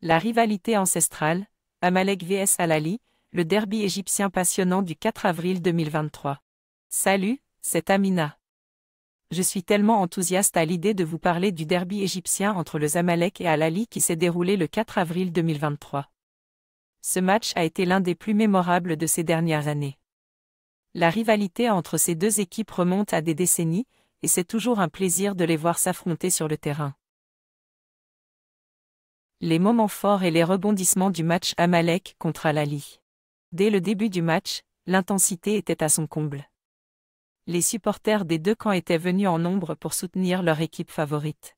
La rivalité ancestrale, Amalek vs Alali, le derby égyptien passionnant du 4 avril 2023. Salut, c'est Amina. Je suis tellement enthousiaste à l'idée de vous parler du derby égyptien entre le Zamalek et Alali qui s'est déroulé le 4 avril 2023. Ce match a été l'un des plus mémorables de ces dernières années. La rivalité entre ces deux équipes remonte à des décennies, et c'est toujours un plaisir de les voir s'affronter sur le terrain les moments forts et les rebondissements du match Amalek contre Alali. Dès le début du match, l'intensité était à son comble. Les supporters des deux camps étaient venus en nombre pour soutenir leur équipe favorite.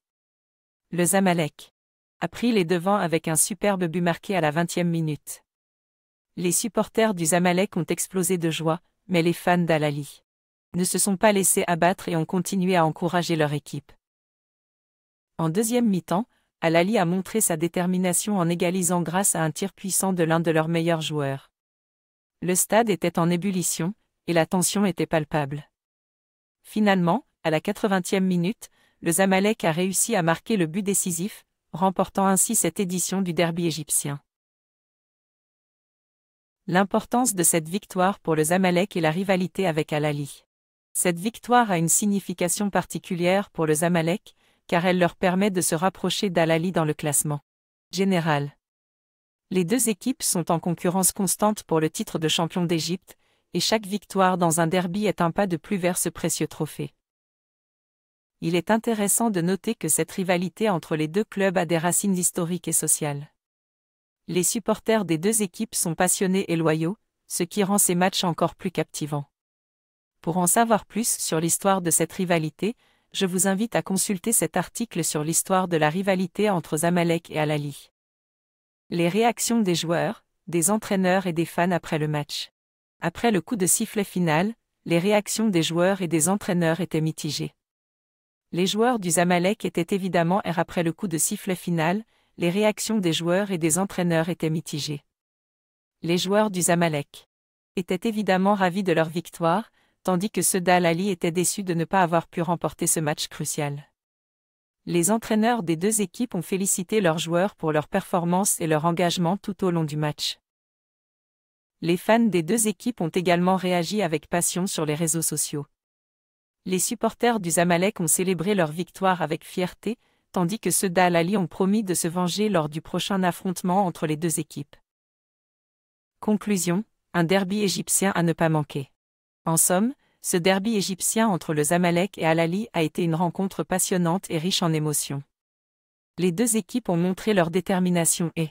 Le Zamalek a pris les devants avec un superbe but marqué à la 20e minute. Les supporters du Zamalek ont explosé de joie, mais les fans d'Alali ne se sont pas laissés abattre et ont continué à encourager leur équipe. En deuxième mi-temps, Al-Ali a montré sa détermination en égalisant grâce à un tir puissant de l'un de leurs meilleurs joueurs. Le stade était en ébullition, et la tension était palpable. Finalement, à la 80e minute, le Zamalek a réussi à marquer le but décisif, remportant ainsi cette édition du derby égyptien. L'importance de cette victoire pour le Zamalek est la rivalité avec Al-Ali. Cette victoire a une signification particulière pour le Zamalek, car elle leur permet de se rapprocher dal dans le classement général. Les deux équipes sont en concurrence constante pour le titre de champion d'Égypte, et chaque victoire dans un derby est un pas de plus vers ce précieux trophée. Il est intéressant de noter que cette rivalité entre les deux clubs a des racines historiques et sociales. Les supporters des deux équipes sont passionnés et loyaux, ce qui rend ces matchs encore plus captivants. Pour en savoir plus sur l'histoire de cette rivalité, je vous invite à consulter cet article sur l'histoire de la rivalité entre Zamalek et Alali. Les réactions des joueurs, des entraîneurs et des fans après le match. Après le coup de sifflet final, les réactions des joueurs et des entraîneurs étaient mitigées. Les joueurs du Zamalek étaient évidemment après le coup de sifflet final, les réactions des joueurs et des entraîneurs étaient mitigées. Les joueurs du Zamalek étaient évidemment ravis de leur victoire, tandis que ceux d'Al Ali était déçu de ne pas avoir pu remporter ce match crucial. Les entraîneurs des deux équipes ont félicité leurs joueurs pour leur performance et leur engagement tout au long du match. Les fans des deux équipes ont également réagi avec passion sur les réseaux sociaux. Les supporters du Zamalek ont célébré leur victoire avec fierté, tandis que ceux d'Al Ali ont promis de se venger lors du prochain affrontement entre les deux équipes. Conclusion, un derby égyptien à ne pas manquer. En somme, ce derby égyptien entre le Zamalek et Al-Ali a été une rencontre passionnante et riche en émotions. Les deux équipes ont montré leur détermination et